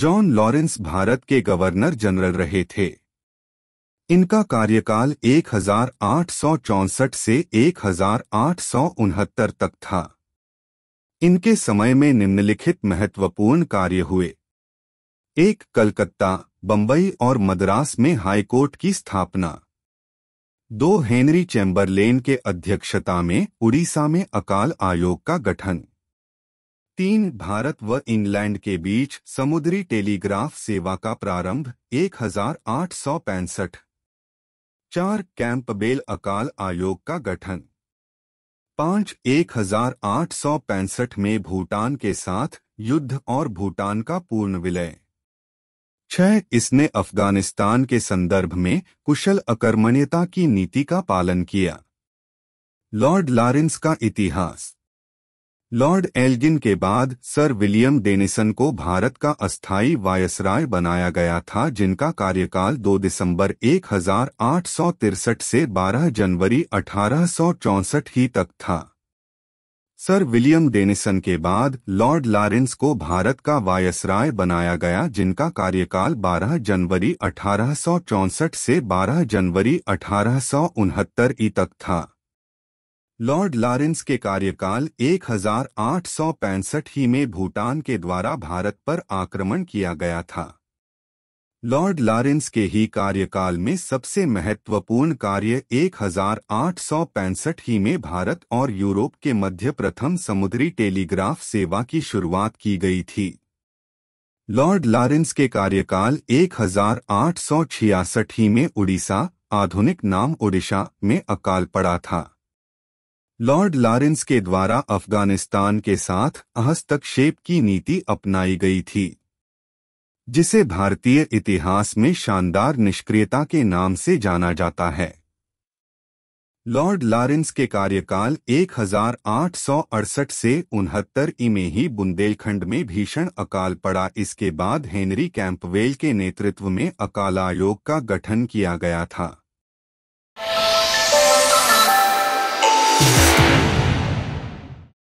John Lawrence Bharat के governor general रहे थे इनका कार्यकाल एक से एक तक था इनके समय में निम्नलिखित महत्वपूर्ण कार्य हुए एक कलकत्ता बंबई और मद्रास में हाईकोर्ट की स्थापना दो हेनरी चैम्बरलेन के अध्यक्षता में उड़ीसा में अकाल आयोग का गठन तीन भारत व इंग्लैंड के बीच समुद्री टेलीग्राफ सेवा का प्रारंभ एक चार कैंप बेल अकाल आयोग का गठन पांच एक में भूटान के साथ युद्ध और भूटान का पूर्ण विलय छह इसने अफगानिस्तान के संदर्भ में कुशल अकर्मण्यता की नीति का पालन किया लॉर्ड लारेंस का इतिहास लॉर्ड एल्गिन के बाद सर विलियम डेनिसन को भारत का अस्थायी वायसराय बनाया गया था जिनका कार्यकाल 2 दिसंबर एक से 12 जनवरी अठारह ही तक था सर विलियम डेनिसन के बाद लॉर्ड लॉरेंस को भारत का वायसराय बनाया गया जिनका कार्यकाल 12 जनवरी अठारह से 12 जनवरी अठारह ई तक था लॉर्ड लॉरेंस के कार्यकाल 1865 ही में भूटान के द्वारा भारत पर आक्रमण किया गया था लॉर्ड लॉरेंस के ही कार्यकाल में सबसे महत्वपूर्ण कार्य 1865 ही में भारत और यूरोप के मध्य प्रथम समुद्री टेलीग्राफ सेवा की शुरुआत की गई थी लॉर्ड लॉरेंस के कार्यकाल 1866 ही में उड़ीसा आधुनिक नाम ओडिशा में अकाल पड़ा था लॉर्ड लॉरेंस के द्वारा अफगानिस्तान के साथ हस्तक्षेप की नीति अपनाई गई थी जिसे भारतीय इतिहास में शानदार निष्क्रियता के नाम से जाना जाता है लॉर्ड लॉरेंस के कार्यकाल 1868 से उनहत्तर ई में ही बुंदेलखंड में भीषण अकाल पड़ा इसके बाद हेनरी कैंपवेल के नेतृत्व में अकाल आयोग का गठन किया गया था